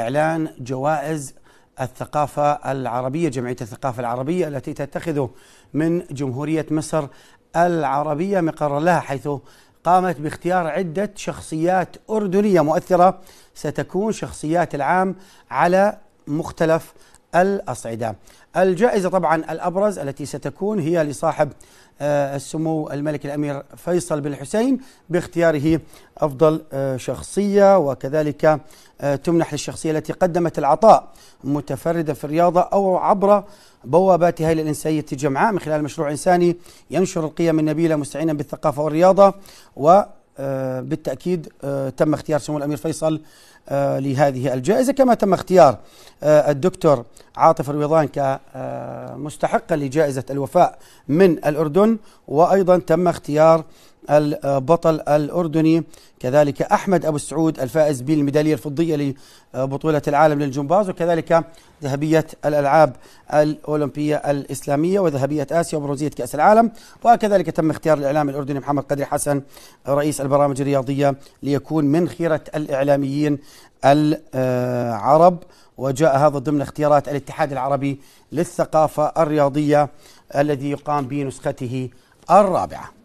إعلان جوائز الثقافة العربية جمعية الثقافة العربية التي تتخذ من جمهورية مصر العربية مقر لها حيث قامت باختيار عدة شخصيات أردنية مؤثرة ستكون شخصيات العام على مختلف الأصعدة الجائزة طبعا الأبرز التي ستكون هي لصاحب آه، السمو الملك الأمير فيصل بن الحسين باختياره أفضل آه، شخصية وكذلك آه، تمنح للشخصية التي قدمت العطاء متفردة في الرياضة أو عبر بواباتها للإنسانية الإنسانية الجمعاء من خلال مشروع إنساني ينشر القيم النبيلة مستعينا بالثقافة والرياضة و آه، بالتأكيد آه، تم اختيار سمو الأمير فيصل آه، لهذه الجائزة كما تم اختيار الدكتور عاطف الويضان كمستحقا لجائزة الوفاء من الأردن وأيضا تم اختيار البطل الأردني كذلك أحمد أبو السعود الفائز بالميدالية الفضية لبطولة العالم للجمباز وكذلك ذهبية الألعاب الأولمبية الإسلامية وذهبية آسيا وبرونزية كأس العالم وكذلك تم اختيار الإعلام الأردني محمد قدري حسن رئيس البرامج الرياضية ليكون من خيرة الإعلاميين العرب وجاء هذا ضمن اختيارات الاتحاد العربي للثقافة الرياضية الذي يقام بنسخته الرابعة